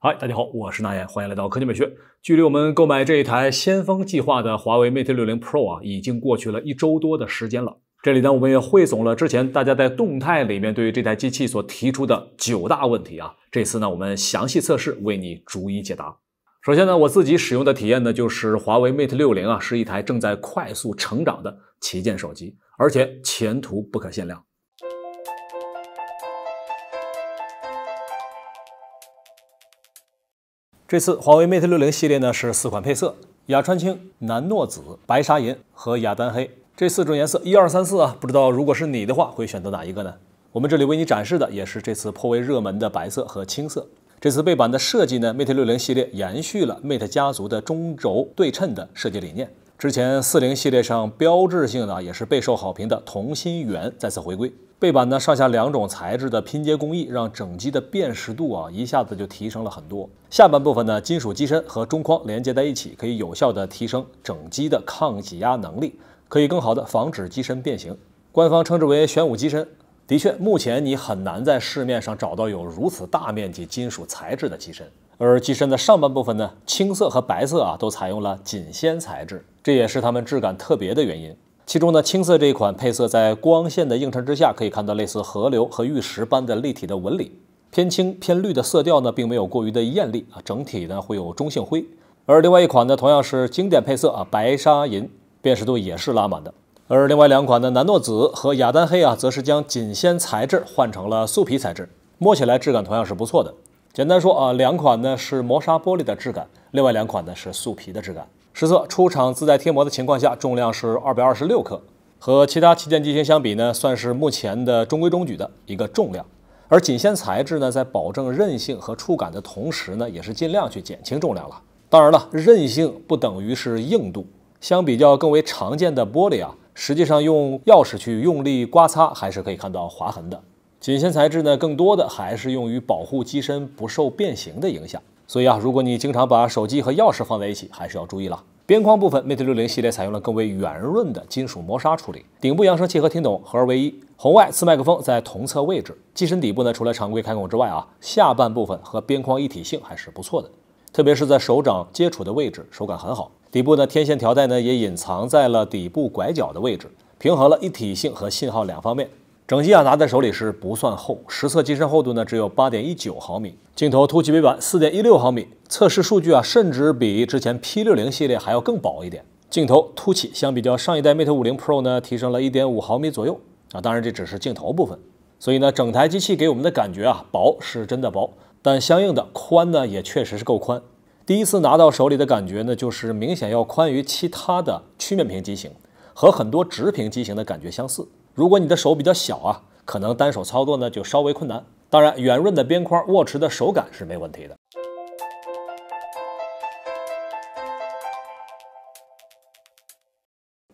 嗨，大家好，我是那言，欢迎来到科技美学。距离我们购买这一台先锋计划的华为 Mate 六零 Pro 啊，已经过去了一周多的时间了。这里呢，我们也汇总了之前大家在动态里面对于这台机器所提出的九大问题啊。这次呢，我们详细测试，为你逐一解答。首先呢，我自己使用的体验呢，就是华为 Mate 六零啊，是一台正在快速成长的旗舰手机，而且前途不可限量。这次华为 Mate 六零系列呢，是四款配色：雅川青、南糯紫、白沙银和雅丹黑这四种颜色，一二三四啊，不知道如果是你的话，会选择哪一个呢？我们这里为你展示的也是这次颇为热门的白色和青色。这次背板的设计呢，Mate 60系列延续了 Mate 家族的中轴对称的设计理念。之前40系列上标志性的也是备受好评的同心圆再次回归。背板呢，上下两种材质的拼接工艺，让整机的辨识度啊一下子就提升了很多。下半部分呢，金属机身和中框连接在一起，可以有效的提升整机的抗挤压能力，可以更好的防止机身变形。官方称之为玄武机身。的确，目前你很难在市面上找到有如此大面积金属材质的机身，而机身的上半部分呢，青色和白色啊都采用了锦纤材质，这也是它们质感特别的原因。其中呢，青色这一款配色在光线的映衬之下，可以看到类似河流和玉石般的立体的纹理，偏青偏绿的色调呢，并没有过于的艳丽啊，整体呢会有中性灰。而另外一款呢，同样是经典配色啊，白砂银，辨识度也是拉满的。而另外两款的南诺紫和雅丹黑啊，则是将锦纤材质换成了素皮材质，摸起来质感同样是不错的。简单说啊，两款呢是磨砂玻璃的质感，另外两款呢是素皮的质感。实测出厂自带贴膜的情况下，重量是二百二十六克，和其他旗舰机型相比呢，算是目前的中规中矩的一个重量。而锦纤材质呢，在保证韧性和触感的同时呢，也是尽量去减轻重量了。当然了，韧性不等于是硬度，相比较更为常见的玻璃啊。实际上用钥匙去用力刮擦，还是可以看到划痕的。紧纤材质呢，更多的还是用于保护机身不受变形的影响。所以啊，如果你经常把手机和钥匙放在一起，还是要注意了。边框部分，Mate 60系列采用了更为圆润的金属磨砂处理，顶部扬声器和听筒合二为一，红外次麦克风在同侧位置。机身底部呢，除了常规开孔之外啊，下半部分和边框一体性还是不错的，特别是在手掌接触的位置，手感很好。底部呢，天线条带呢也隐藏在了底部拐角的位置，平衡了一体性和信号两方面。整机啊拿在手里是不算厚，实测机身厚度呢只有八点一九毫米，镜头凸起背板四点一六毫米，测试数据啊甚至比之前 P60 系列还要更薄一点。镜头凸起相比较上一代 Mate 50 Pro 呢提升了一点五毫米左右啊，当然这只是镜头部分，所以呢整台机器给我们的感觉啊薄是真的薄，但相应的宽呢也确实是够宽。第一次拿到手里的感觉呢，就是明显要宽于其他的曲面屏机型，和很多直屏机型的感觉相似。如果你的手比较小啊，可能单手操作呢就稍微困难。当然，圆润的边框握持的手感是没问题的。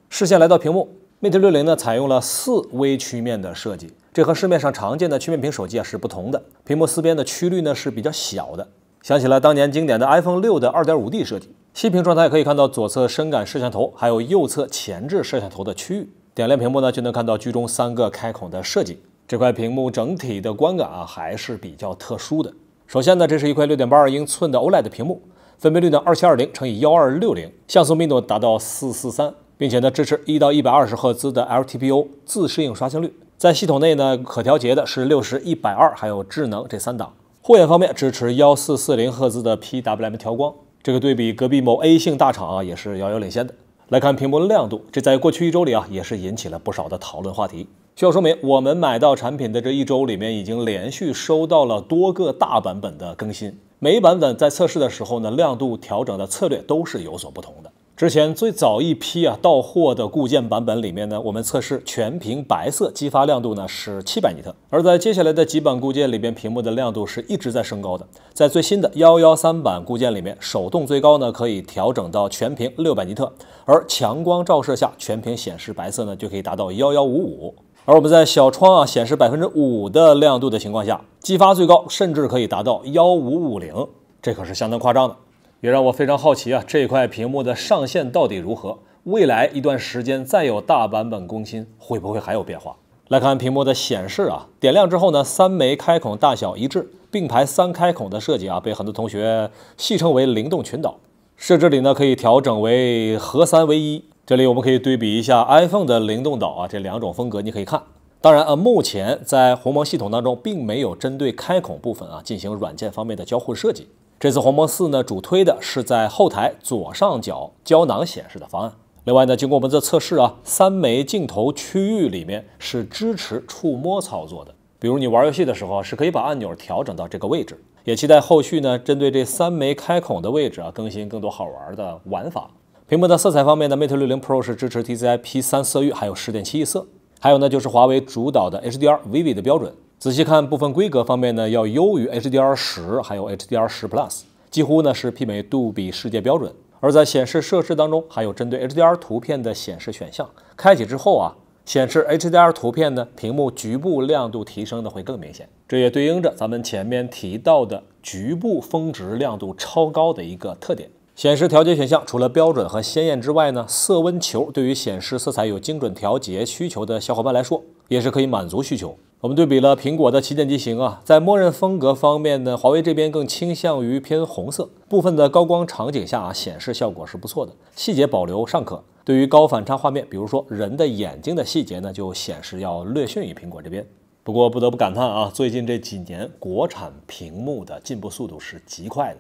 视线来到屏幕，Mate 六零呢采用了四微曲面的设计，这和市面上常见的曲面屏手机啊是不同的。屏幕四边的曲率呢是比较小的。想起了当年经典的 iPhone 六的 2.5D 设计，息屏状态可以看到左侧深感摄像头，还有右侧前置摄像头的区域。点亮屏幕呢，就能看到居中三个开孔的设计。这块屏幕整体的观感啊，还是比较特殊的。首先呢，这是一块6.82英寸的 OLED 屏幕，分辨率呢2720乘以1260，像素密度达到443，并且呢支持1到120赫兹的 LTPO 自适应刷新率，在系统内呢可调节的是60、120，还有智能这三档。护眼方面支持幺四四零赫兹的 PWM 调光，这个对比隔壁某 A 性大厂啊，也是遥遥领先的。来看屏幕亮度，这在过去一周里啊，也是引起了不少的讨论话题。需要说明，我们买到产品的这一周里面，已经连续收到了多个大版本的更新，每一版本在测试的时候呢，亮度调整的策略都是有所不同的。之前最早一批啊到货的固件版本里面呢，我们测试全屏白色激发亮度呢是七百尼特，而在接下来的几版固件里边，屏幕的亮度是一直在升高的。在最新的幺幺三版固件里面，手动最高呢可以调整到全屏六百尼特，而强光照射下全屏显示白色呢就可以达到幺幺五五，而我们在小窗啊显示百分之五的亮度的情况下，激发最高甚至可以达到幺五五零，这可是相当夸张的。也让我非常好奇啊，这块屏幕的上限到底如何？未来一段时间再有大版本更新，会不会还有变化？来看屏幕的显示啊，点亮之后呢，三枚开孔大小一致，并排三开孔的设计啊，被很多同学戏称为“灵动群岛”。设置里呢，可以调整为合三为一。这里我们可以对比一下 iPhone 的灵动岛啊，这两种风格你可以看。当然啊，目前在鸿蒙系统当中，并没有针对开孔部分啊进行软件方面的交互设计。这次鸿蒙四呢，主推的是在后台左上角胶囊显示的方案。另外呢，经过我们的测试啊，三枚镜头区域里面是支持触摸操作的。比如你玩游戏的时候，是可以把按钮调整到这个位置。也期待后续呢，针对这三枚开孔的位置啊，更新更多好玩的玩法。屏幕的色彩方面呢，Mate 60 Pro 是支持 T C I P 三色域，还有十点七亿色。还有呢，就是华为主导的 H D R V i V i 的标准。仔细看部分规格方面呢，要优于 HDR10，还有 HDR10 Plus，几乎呢是媲美杜比世界标准。而在显示设置当中，还有针对 HDR 图片的显示选项，开启之后啊，显示 HDR 图片呢，屏幕局部亮度提升呢会更明显。这也对应着咱们前面提到的局部峰值亮度超高的一个特点。显示调节选项除了标准和鲜艳之外呢，色温球对于显示色彩有精准调节需求的小伙伴来说，也是可以满足需求。我们对比了苹果的旗舰机型啊，在默认风格方面呢，华为这边更倾向于偏红色，部分的高光场景下啊，显示效果是不错的，细节保留尚可。对于高反差画面，比如说人的眼睛的细节呢，就显示要略逊于苹果这边。不过不得不感叹啊，最近这几年国产屏幕的进步速度是极快的。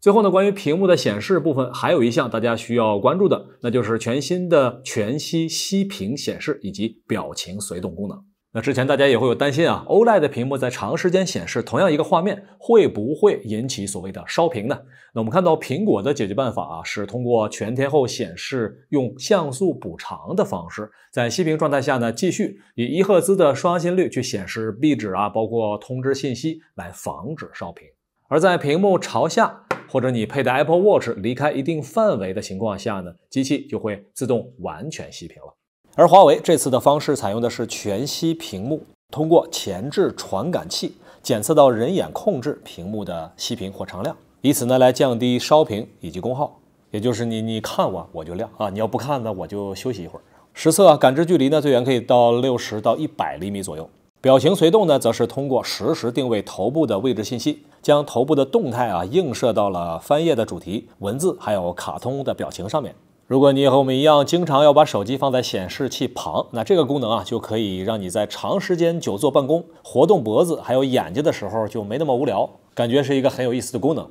最后呢，关于屏幕的显示部分，还有一项大家需要关注的，那就是全新的全息息屏显示以及表情随动功能。那之前大家也会有担心啊，OLED 的屏幕在长时间显示同样一个画面，会不会引起所谓的烧屏呢？那我们看到苹果的解决办法啊，是通过全天候显示，用像素补偿的方式，在熄屏状态下呢，继续以一赫兹的刷新率去显示壁纸啊，包括通知信息，来防止烧屏。而在屏幕朝下或者你佩戴 Apple Watch 离开一定范围的情况下呢，机器就会自动完全熄屏了。而华为这次的方式采用的是全息屏幕，通过前置传感器检测到人眼控制屏幕的熄屏或常亮，以此呢来降低烧屏以及功耗。也就是你你看我我就亮啊，你要不看呢我就休息一会儿。实测感知距离呢最远可以到六十到一百厘米左右。表情随动呢，则是通过实时定位头部的位置信息，将头部的动态啊映射到了翻页的主题文字还有卡通的表情上面。如果你也和我们一样，经常要把手机放在显示器旁，那这个功能啊，就可以让你在长时间久坐办公、活动脖子还有眼睛的时候，就没那么无聊，感觉是一个很有意思的功能。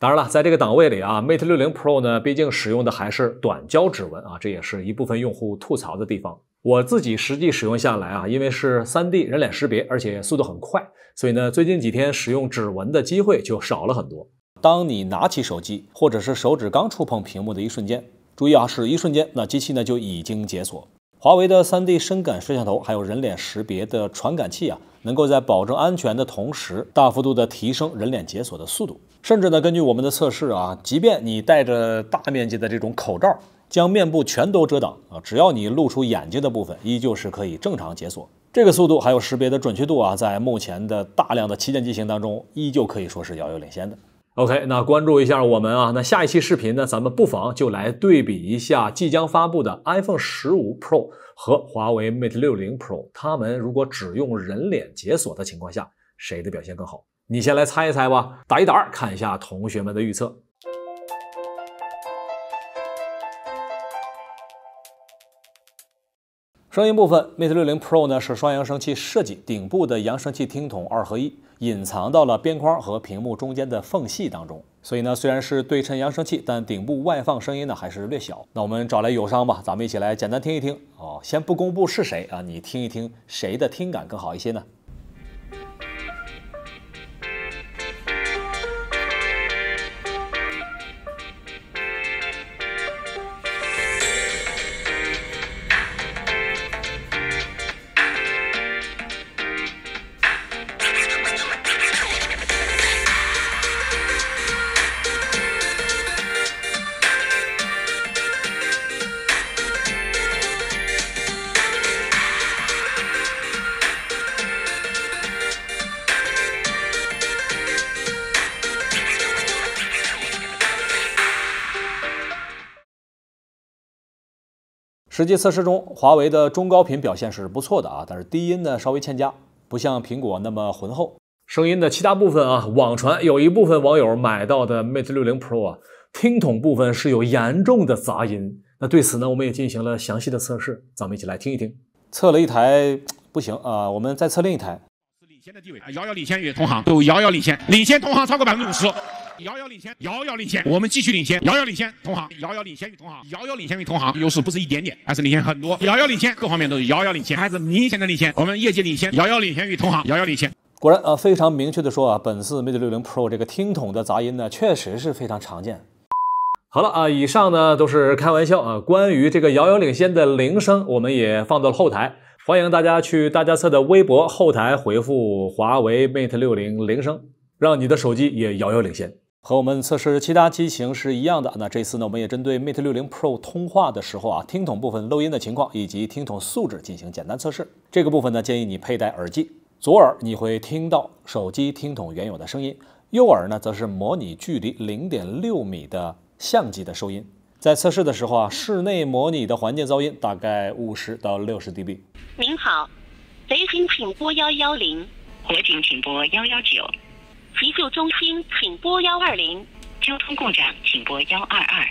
当然了，在这个档位里啊，Mate 60 Pro 呢，毕竟使用的还是短焦指纹啊，这也是一部分用户吐槽的地方。我自己实际使用下来啊，因为是 3D 人脸识别，而且速度很快，所以呢，最近几天使用指纹的机会就少了很多。当你拿起手机，或者是手指刚触碰屏幕的一瞬间。注意啊，是一瞬间，那机器呢就已经解锁。华为的三 D 深感摄像头还有人脸识别的传感器啊，能够在保证安全的同时，大幅度的提升人脸解锁的速度。甚至呢，根据我们的测试啊，即便你戴着大面积的这种口罩，将面部全都遮挡啊，只要你露出眼睛的部分，依旧是可以正常解锁。这个速度还有识别的准确度啊，在目前的大量的旗舰机型当中，依旧可以说是遥遥领先的。OK，那关注一下我们啊。那下一期视频呢，咱们不妨就来对比一下即将发布的 iPhone 十五 Pro 和华为 Mate 六零 Pro。他们如果只用人脸解锁的情况下，谁的表现更好？你先来猜一猜吧，打一打二，看一下同学们的预测。声音部分，Mate 60 Pro 呢是双扬声器设计，顶部的扬声器听筒二合一，隐藏到了边框和屏幕中间的缝隙当中。所以呢，虽然是对称扬声器，但顶部外放声音呢还是略小。那我们找来友商吧，咱们一起来简单听一听哦，先不公布是谁啊，你听一听谁的听感更好一些呢？实际测试中，华为的中高频表现是不错的啊，但是低音呢稍微欠佳，不像苹果那么浑厚。声音的其他部分啊，网传有一部分网友买到的 Mate 60 Pro 啊，听筒部分是有严重的杂音。那对此呢，我们也进行了详细的测试，咱们一起来听一听。测了一台不行啊，我们再测另一台。领先的地位啊，遥遥领先于同行，都遥遥领先，领先同行超过百分之五十。遥遥领先，遥遥领先，我们继续领先，遥遥领先同行，遥遥领先于同行，遥遥领先于同行，优势不是一点点，而是领先很多，遥遥领先，各方面都是遥遥领先，还是明显的领先，我们业界领先，遥遥领先于同行，遥遥领先。果然，呃，非常明确的说啊，本次 Mate 60 Pro 这个听筒的杂音呢，确实是非常常见。好了啊，以上呢都是开玩笑啊，关于这个遥遥领先的铃声，我们也放到了后台，欢迎大家去大家测的微博后台回复“华为 Mate 60铃声”，让你的手机也遥遥领先。和我们测试其他机型是一样的，那这次呢，我们也针对 Mate 六零 Pro 通话的时候啊，听筒部分漏音的情况以及听筒素质进行简单测试。这个部分呢，建议你佩戴耳机，左耳你会听到手机听筒原有的声音，右耳呢，则是模拟距离零点六米的相机的收音。在测试的时候啊，室内模拟的环境噪音大概五十到六十 dB。您好，雷警请拨幺幺零，火警请拨幺幺九。急救中心，请拨幺二零。交通故障，请拨幺二二。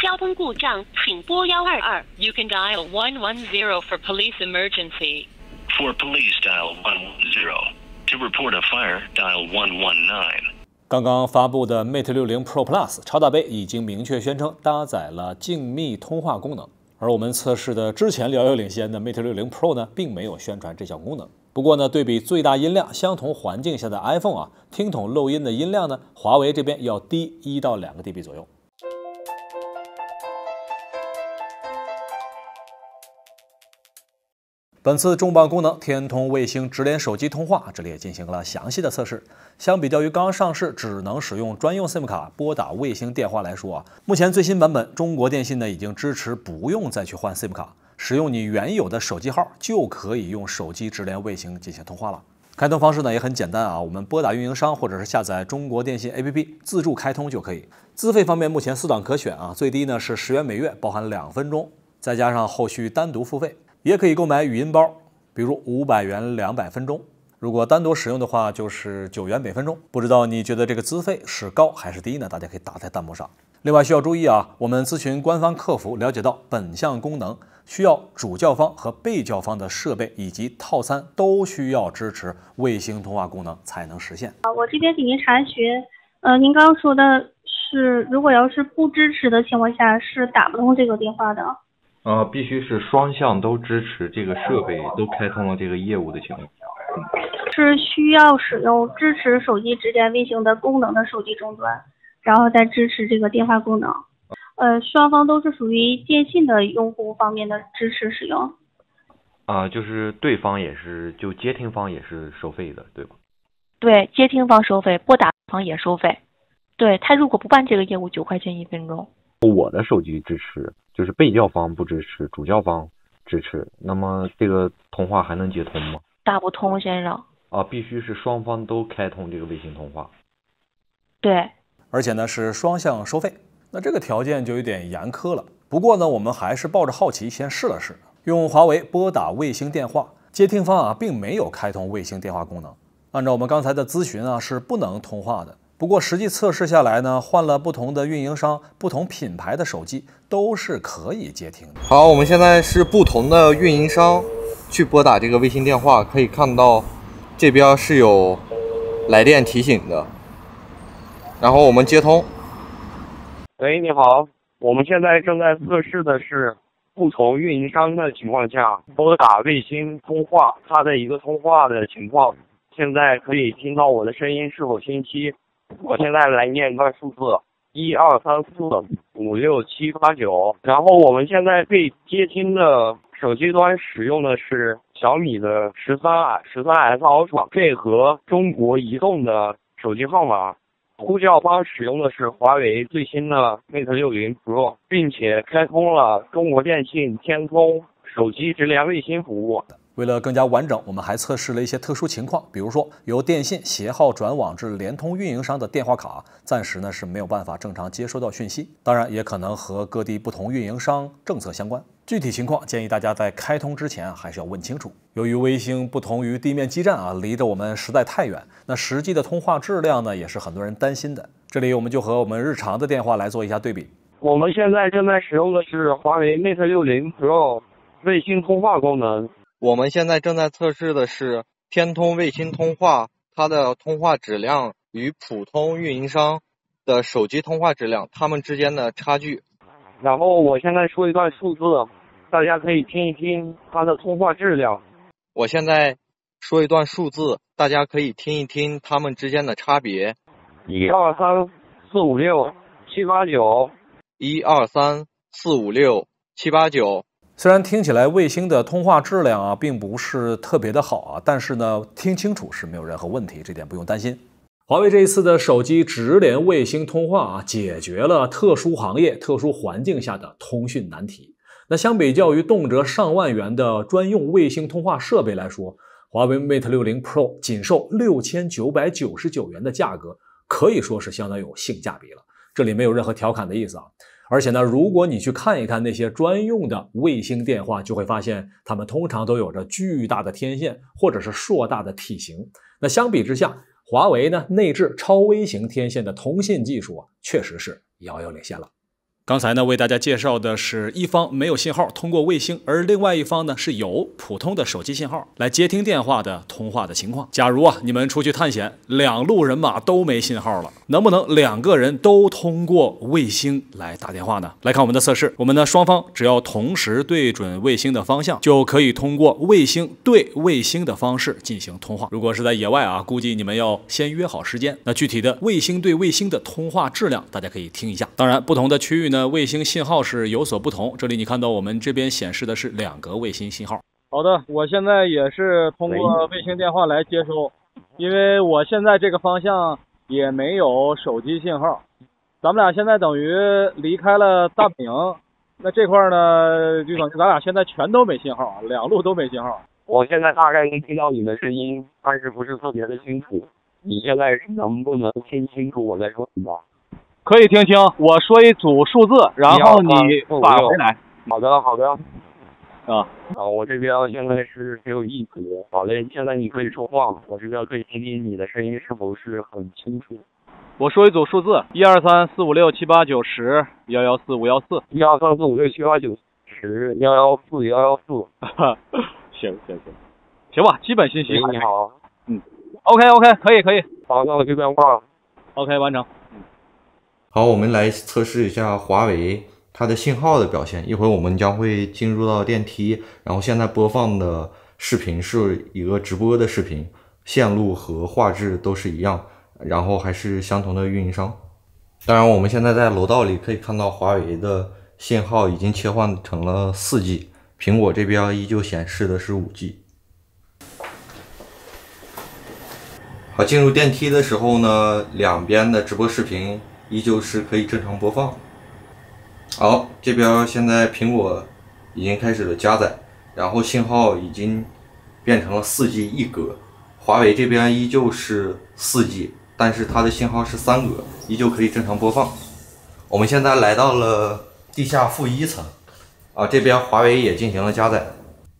交通故障，请拨幺二二。You can dial one one zero for police emergency. For police, dial one one zero. To report a fire, dial one one nine. 刚刚发布的 Mate 六零 Pro Plus 超大杯已经明确宣称搭载了静谧通话功能，而我们测试的之前遥遥领先的 Mate 六零 Pro 呢，并没有宣传这项功能。不过呢，对比最大音量相同环境下的 iPhone 啊，听筒漏音的音量呢，华为这边要低一到两个 dB 左右。本次重磅功能天通卫星直连手机通话，这里也进行了详细的测试。相比较于刚上市只能使用专用 SIM 卡拨打卫星电话来说啊，目前最新版本中国电信呢已经支持不用再去换 SIM 卡。使用你原有的手机号就可以用手机直连卫星进行通话了。开通方式呢也很简单啊，我们拨打运营商或者是下载中国电信 APP 自助开通就可以。资费方面目前四档可选啊，最低呢是十元每月，包含两分钟，再加上后续单独付费，也可以购买语音包，比如五百元两百分钟。如果单独使用的话就是九元每分钟。不知道你觉得这个资费是高还是低呢？大家可以打在弹幕上。另外需要注意啊，我们咨询官方客服了解到本项功能。需要主叫方和被叫方的设备以及套餐都需要支持卫星通话功能才能实现。啊，我这边给您查询，呃，您刚刚说的是，如果要是不支持的情况下，是打不通这个电话的。呃，必须是双向都支持这个设备，都开通了这个业务的情况下，是需要使用支持手机直连卫星的功能的手机终端，然后再支持这个电话功能。呃，双方都是属于电信的用户方面的支持使用。啊，就是对方也是，就接听方也是收费的，对吧？对，接听方收费，拨打方也收费。对他如果不办这个业务，九块钱一分钟。我的手机支持，就是被叫方不支持，主叫方支持。那么这个通话还能接通吗？打不通，先生。啊，必须是双方都开通这个微信通话。对。而且呢，是双向收费。那这个条件就有点严苛了。不过呢，我们还是抱着好奇先试了试，用华为拨打卫星电话，接听方啊并没有开通卫星电话功能。按照我们刚才的咨询啊，是不能通话的。不过实际测试下来呢，换了不同的运营商、不同品牌的手机都是可以接听。好，我们现在是不同的运营商去拨打这个卫星电话，可以看到这边是有来电提醒的，然后我们接通。喂，你好，我们现在正在测试的是不同运营商的情况下拨打卫星通话，它的一个通话的情况。现在可以听到我的声音是否清晰？我现在来念一段数字：一二三四五六七八九。然后我们现在被接听的手机端使用的是小米的十三、十三 S Ultra，配合中国移动的手机号码。呼叫方使用的是华为最新的 Mate 六零 Pro，并且开通了中国电信天通手机直连卫星服务。为了更加完整，我们还测试了一些特殊情况，比如说由电信携号转网至联通运营商的电话卡，暂时呢是没有办法正常接收到讯息。当然，也可能和各地不同运营商政策相关。具体情况建议大家在开通之前还是要问清楚。由于卫星不同于地面基站啊，离得我们实在太远，那实际的通话质量呢也是很多人担心的。这里我们就和我们日常的电话来做一下对比。我们现在正在使用的是华为 Mate 六零 Pro 卫星通话功能。我们现在正在测试的是天通卫星通话，它的通话质量与普通运营商的手机通话质量，它们之间的差距。然后我现在说一段数字，大家可以听一听它的通话质量。我现在说一段数字，大家可以听一听它们之间的差别。一二三四五六七八九，一二三四五六七八九。虽然听起来卫星的通话质量啊，并不是特别的好啊，但是呢，听清楚是没有任何问题，这点不用担心。华为这一次的手机直连卫星通话啊，解决了特殊行业、特殊环境下的通讯难题。那相比较于动辄上万元的专用卫星通话设备来说，华为 Mate 六零 Pro 仅售六千九百九十九元的价格，可以说是相当有性价比了。这里没有任何调侃的意思啊。而且呢，如果你去看一看那些专用的卫星电话，就会发现它们通常都有着巨大的天线或者是硕大的体型。那相比之下，华为呢内置超微型天线的通信技术啊，确实是遥遥领先了。刚才呢，为大家介绍的是一方没有信号通过卫星，而另外一方呢是有普通的手机信号来接听电话的通话的情况。假如啊，你们出去探险，两路人马都没信号了，能不能两个人都通过卫星来打电话呢？来看我们的测试，我们呢双方只要同时对准卫星的方向，就可以通过卫星对卫星的方式进行通话。如果是在野外啊，估计你们要先约好时间。那具体的卫星对卫星的通话质量，大家可以听一下。当然，不同的区域呢。那卫星信号是有所不同。这里你看到我们这边显示的是两个卫星信号。好的，我现在也是通过卫星电话来接收，因为我现在这个方向也没有手机信号。咱们俩现在等于离开了大本营，那这块呢，就等于咱俩现在全都没信号，两路都没信号。我现在大概能听到你的声音，但是不是特别的清楚。你现在能不能听清楚我在说什么？可以听清，我说一组数字，然后你返回来。好的，好的。啊啊！我这边现在是只有一格。好嘞，现在你可以说话了。我这边可以听听你的声音是否是很清楚。我说一组数字：一二三四五六七八九十。幺幺四五幺四。一二三四五六七八九十。幺幺四幺幺四。行行行，行吧。基本信息你好。嗯。OK OK，可以可以。好，那我这边挂了。OK，完成。嗯。好，我们来测试一下华为它的信号的表现。一会儿我们将会进入到电梯，然后现在播放的视频是一个直播的视频，线路和画质都是一样，然后还是相同的运营商。当然，我们现在在楼道里可以看到华为的信号已经切换成了 4G，苹果这边依旧显示的是 5G。好，进入电梯的时候呢，两边的直播视频。依旧是可以正常播放。好，这边现在苹果已经开始了加载，然后信号已经变成了四 G 一格。华为这边依旧是四 G，但是它的信号是三格，依旧可以正常播放。我们现在来到了地下负一层，啊，这边华为也进行了加载。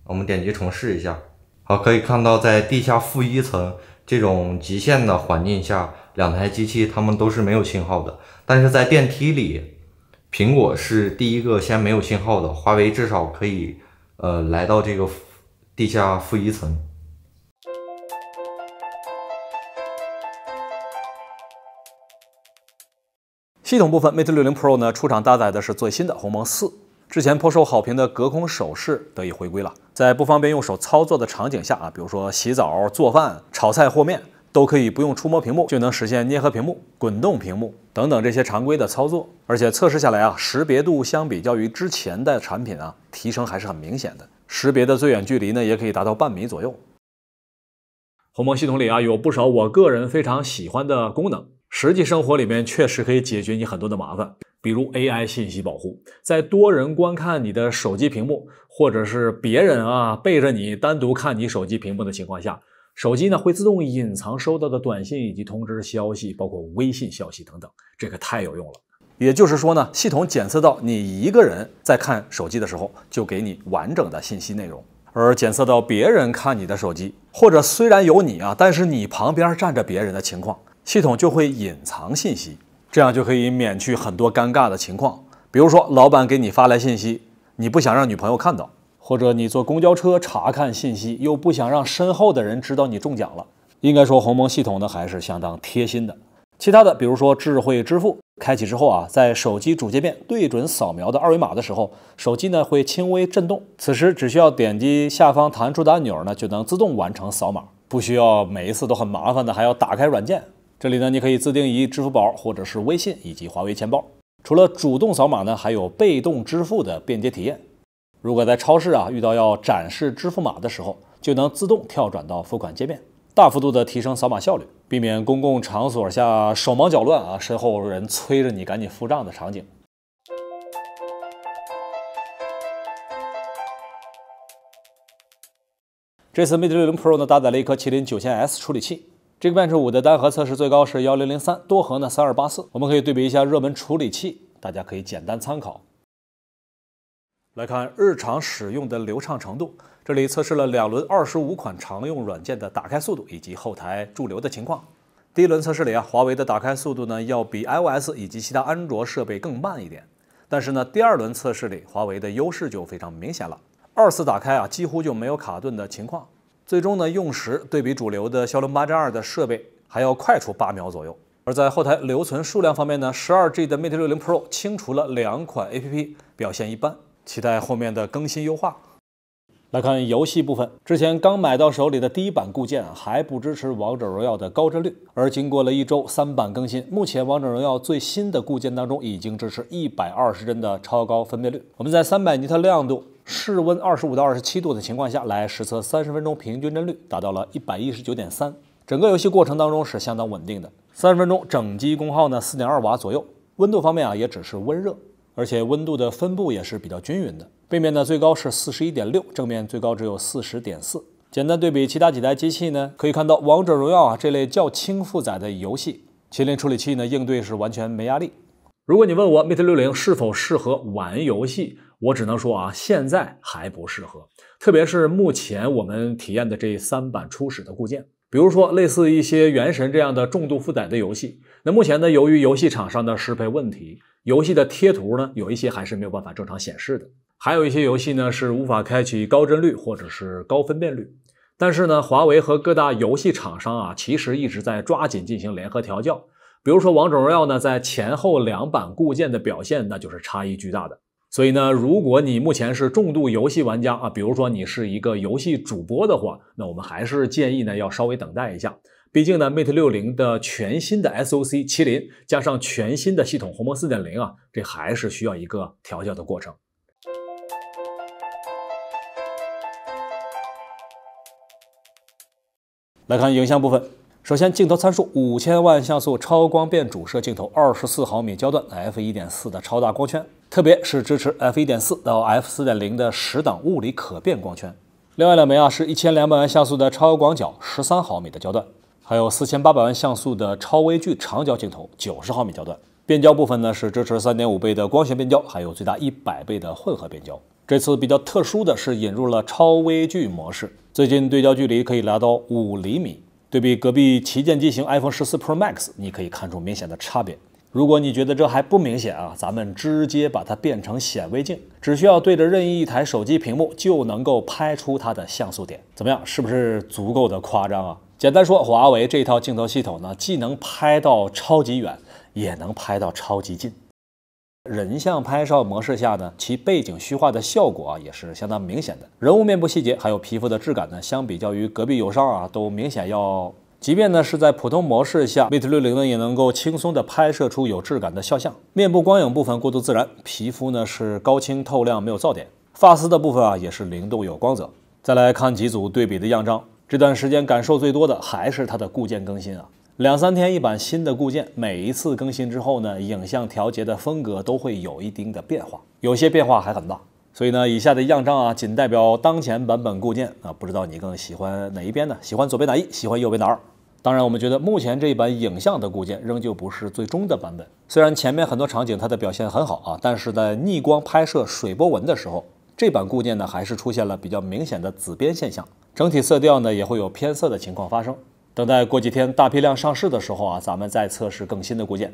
我们点击重试一下，好，可以看到在地下负一层。这种极限的环境下，两台机器它们都是没有信号的，但是在电梯里，苹果是第一个先没有信号的，华为至少可以，呃，来到这个地下负一层。系统部分，Mate 60 Pro 呢出厂搭载的是最新的鸿蒙四。之前颇受好评的隔空手势得以回归了，在不方便用手操作的场景下啊，比如说洗澡、做饭、炒菜、和面，都可以不用触摸屏幕就能实现捏合屏幕、滚动屏幕等等这些常规的操作。而且测试下来啊，识别度相比较于之前的产品啊，提升还是很明显的。识别的最远距离呢，也可以达到半米左右。鸿蒙系统里啊，有不少我个人非常喜欢的功能。实际生活里面确实可以解决你很多的麻烦，比如 AI 信息保护，在多人观看你的手机屏幕，或者是别人啊背着你单独看你手机屏幕的情况下，手机呢会自动隐藏收到的短信以及通知消息，包括微信消息等等，这可太有用了。也就是说呢，系统检测到你一个人在看手机的时候，就给你完整的信息内容，而检测到别人看你的手机，或者虽然有你啊，但是你旁边站着别人的情况。系统就会隐藏信息，这样就可以免去很多尴尬的情况。比如说，老板给你发来信息，你不想让女朋友看到；或者你坐公交车查看信息，又不想让身后的人知道你中奖了。应该说，鸿蒙系统呢还是相当贴心的。其他的，比如说智慧支付开启之后啊，在手机主界面对准扫描的二维码的时候，手机呢会轻微震动，此时只需要点击下方弹出的按钮呢，就能自动完成扫码，不需要每一次都很麻烦的还要打开软件。这里呢，你可以自定义支付宝或者是微信以及华为钱包。除了主动扫码呢，还有被动支付的便捷体验。如果在超市啊遇到要展示支付码的时候，就能自动跳转到付款界面，大幅度的提升扫码效率，避免公共场所下手忙脚乱啊，身后人催着你赶紧付账的场景。这次 Mate 60 Pro 呢，搭载了一颗麒麟 9000S 处理器。这个 Bench 五的单核测试最高是幺零零三，多核呢三二八四。我们可以对比一下热门处理器，大家可以简单参考。来看日常使用的流畅程度，这里测试了两轮二十五款常用软件的打开速度以及后台驻留的情况。第一轮测试里啊，华为的打开速度呢要比 iOS 以及其他安卓设备更慢一点，但是呢，第二轮测试里华为的优势就非常明显了，二次打开啊几乎就没有卡顿的情况。最终呢，用时对比主流的骁龙八 Gen 2的设备还要快出八秒左右。而在后台留存数量方面呢，12G 的 Mate 60 Pro 清除了两款 A P P，表现一般，期待后面的更新优化。来看游戏部分，之前刚买到手里的第一版固件还不支持王者荣耀的高帧率，而经过了一周三版更新，目前王者荣耀最新的固件当中已经支持一百二十帧的超高分辨率。我们在三百尼特亮度。室温二十五到二十七度的情况下，来实测三十分钟平均帧率达到了一百一十九点三，整个游戏过程当中是相当稳定的。三十分钟整机功耗呢四点二瓦左右，温度方面啊也只是温热，而且温度的分布也是比较均匀的。背面呢最高是四十一点六，正面最高只有四十点四。简单对比其他几台机器呢，可以看到《王者荣耀》啊这类较轻负载的游戏，麒麟处理器呢应对是完全没压力。如果你问我 Mate 六零是否适合玩游戏？我只能说啊，现在还不适合，特别是目前我们体验的这三版初始的固件，比如说类似一些《原神》这样的重度负载的游戏。那目前呢，由于游戏厂商的适配问题，游戏的贴图呢，有一些还是没有办法正常显示的，还有一些游戏呢是无法开启高帧率或者是高分辨率。但是呢，华为和各大游戏厂商啊，其实一直在抓紧进行联合调教。比如说《王者荣耀》呢，在前后两版固件的表现，那就是差异巨大的。所以呢，如果你目前是重度游戏玩家啊，比如说你是一个游戏主播的话，那我们还是建议呢要稍微等待一下。毕竟呢，Mate 60的全新的 SoC 麒麟加上全新的系统鸿蒙4.0啊，这还是需要一个调教的过程。来看影像部分。首先，镜头参数：五千万像素超光变主摄镜头，二十四毫米焦段 f 一点四的超大光圈，特别是支持 f 一点四到 f 四点零的十档物理可变光圈。另外两枚啊，是一千两百万像素的超广角，十三毫米的焦段，还有四千八百万像素的超微距长焦镜头，九十毫米焦段。变焦部分呢，是支持三点五倍的光学变焦，还有最大一百倍的混合变焦。这次比较特殊的是引入了超微距模式，最近对焦距离可以达到五厘米。对比隔壁旗舰机型 iPhone 十四 Pro Max，你可以看出明显的差别。如果你觉得这还不明显啊，咱们直接把它变成显微镜，只需要对着任意一台手机屏幕，就能够拍出它的像素点。怎么样，是不是足够的夸张啊？简单说，华为这套镜头系统呢，既能拍到超级远，也能拍到超级近。人像拍照模式下呢，其背景虚化的效果啊也是相当明显的。人物面部细节还有皮肤的质感呢，相比较于隔壁友商啊，都明显要。即便呢是在普通模式下，Mate 60呢也能够轻松地拍摄出有质感的肖像。面部光影部分过渡自然，皮肤呢是高清透亮，没有噪点。发丝的部分啊也是灵动有光泽。再来看几组对比的样张，这段时间感受最多的还是它的固件更新啊。两三天一版新的固件，每一次更新之后呢，影像调节的风格都会有一定的变化，有些变化还很大。所以呢，以下的样张啊，仅代表当前版本固件啊，不知道你更喜欢哪一边呢？喜欢左边打一，喜欢右边打二。当然，我们觉得目前这一版影像的固件仍旧不是最终的版本。虽然前面很多场景它的表现很好啊，但是在逆光拍摄水波纹的时候，这版固件呢还是出现了比较明显的紫边现象，整体色调呢也会有偏色的情况发生。等待过几天大批量上市的时候啊，咱们再测试更新的固件。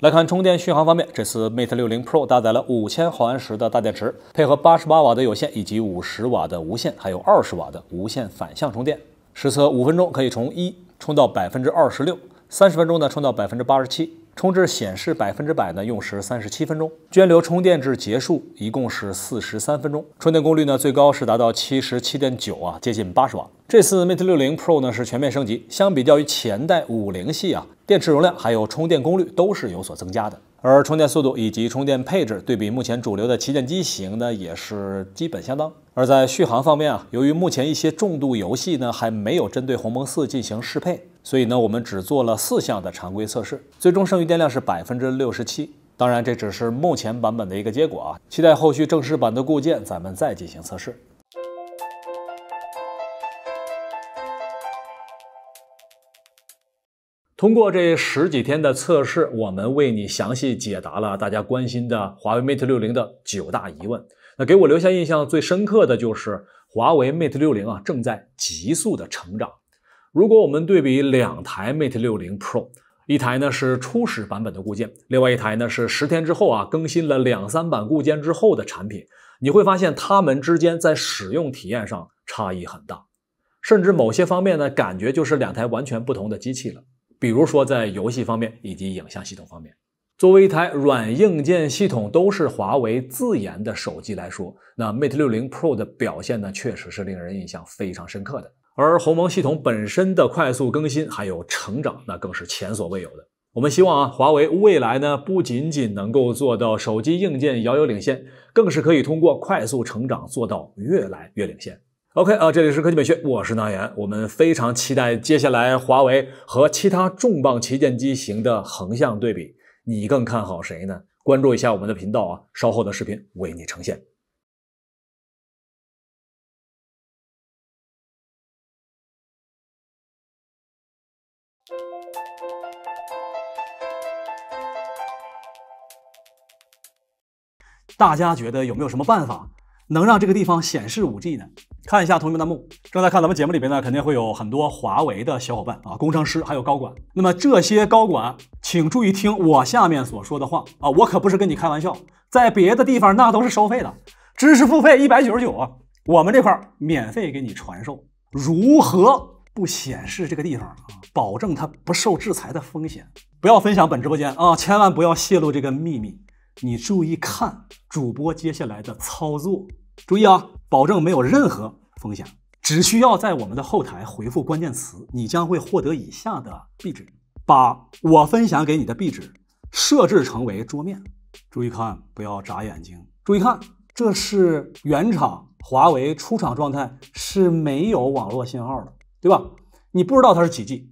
来看充电续航方面，这次 Mate 60 Pro 搭载了五千毫安时的大电池，配合八十八瓦的有线以及五十瓦的无线，还有二十瓦的无线反向充电。实测五分钟可以从一充到百分之二十六，三十分钟呢充到百分之八十七。充至显示百分之百呢，用时三十七分钟。涓流充电至结束，一共是四十三分钟。充电功率呢，最高是达到七十七点九啊，接近八十瓦。这次 Mate 六零 Pro 呢是全面升级，相比较于前代五零系啊，电池容量还有充电功率都是有所增加的。而充电速度以及充电配置对比目前主流的旗舰机型呢，也是基本相当。而在续航方面啊，由于目前一些重度游戏呢，还没有针对鸿蒙四进行适配。所以呢，我们只做了四项的常规测试，最终剩余电量是百分之六十七。当然，这只是目前版本的一个结果啊，期待后续正式版的固件咱们再进行测试。通过这十几天的测试，我们为你详细解答了大家关心的华为 Mate 六零的九大疑问。那给我留下印象最深刻的就是华为 Mate 六零啊，正在急速的成长。如果我们对比两台 Mate 六零 Pro，一台呢是初始版本的固件，另外一台呢是十天之后啊更新了两三版固件之后的产品，你会发现它们之间在使用体验上差异很大，甚至某些方面呢感觉就是两台完全不同的机器了。比如说在游戏方面以及影像系统方面，作为一台软硬件系统都是华为自研的手机来说，那 Mate 六零 Pro 的表现呢确实是令人印象非常深刻的。而鸿蒙系统本身的快速更新还有成长，那更是前所未有的。我们希望啊，华为未来呢，不仅仅能够做到手机硬件遥遥领先，更是可以通过快速成长做到越来越领先。OK 啊，这里是科技美学，我是南岩。我们非常期待接下来华为和其他重磅旗舰机型的横向对比，你更看好谁呢？关注一下我们的频道啊，稍后的视频为你呈现。大家觉得有没有什么办法能让这个地方显示五 G 呢？看一下同学们弹幕。正在看咱们节目里边呢，肯定会有很多华为的小伙伴啊，工程师还有高管。那么这些高管，请注意听我下面所说的话啊，我可不是跟你开玩笑。在别的地方那都是收费的，知识付费一百九十九啊，我们这块儿免费给你传授如何。不显示这个地方，啊，保证它不受制裁的风险。不要分享本直播间啊！千万不要泄露这个秘密。你注意看主播接下来的操作，注意啊，保证没有任何风险。只需要在我们的后台回复关键词，你将会获得以下的壁纸。把我分享给你的壁纸设置成为桌面。注意看，不要眨眼睛。注意看，这是原厂华为出厂状态，是没有网络信号的。对吧？你不知道它是几 G，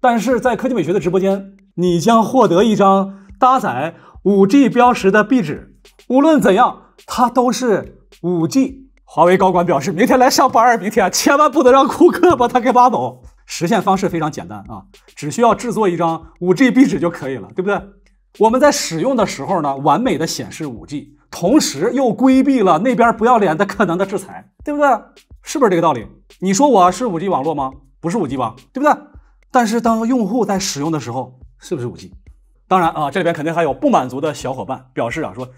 但是在科技美学的直播间，你将获得一张搭载五 G 标识的壁纸。无论怎样，它都是五 G。华为高管表示，明天来上班儿，明天千万不能让库克把它给挖走。实现方式非常简单啊，只需要制作一张五 G 壁纸就可以了，对不对？我们在使用的时候呢，完美的显示五 G。同时又规避了那边不要脸的可能的制裁，对不对？是不是这个道理？你说我是五 G 网络吗？不是五 G 吧？对不对？但是当用户在使用的时候，是不是五 G？当然啊，这里边肯定还有不满足的小伙伴表示啊，说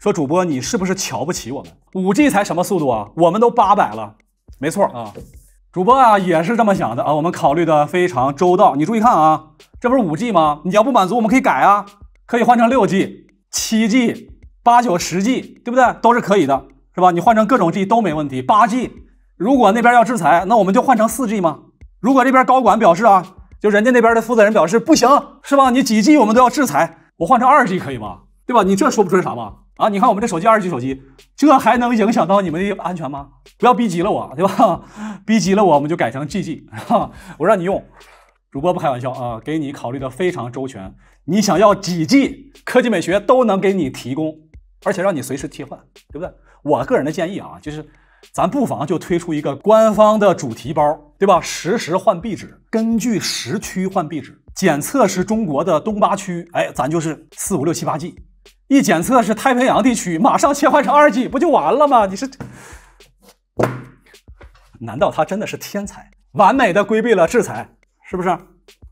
说主播你是不是瞧不起我们？五 G 才什么速度啊？我们都八百了，没错啊，主播啊也是这么想的啊。我们考虑的非常周到，你注意看啊，这不是五 G 吗？你要不满足，我们可以改啊，可以换成六 G、七 G。八九十 G，对不对？都是可以的，是吧？你换成各种 G 都没问题。八 G，如果那边要制裁，那我们就换成四 G 嘛。如果这边高管表示啊，就人家那边的负责人表示不行，是吧？你几 G 我们都要制裁，我换成二 G 可以吗？对吧？你这说不出啥吧？啊，你看我们这手机二 G 手机，这还能影响到你们的安全吗？不要逼急了我，对吧？逼急了我们就改成 G G，我让你用。主播不开玩笑啊，给你考虑的非常周全。你想要几 G，科技美学都能给你提供。而且让你随时替换，对不对？我个人的建议啊，就是咱不妨就推出一个官方的主题包，对吧？实时换壁纸，根据时区换壁纸。检测是中国的东八区，哎，咱就是四五六七八 G。一检测是太平洋地区，马上切换成二 G，不就完了吗？你是？难道他真的是天才，完美的规避了制裁，是不是？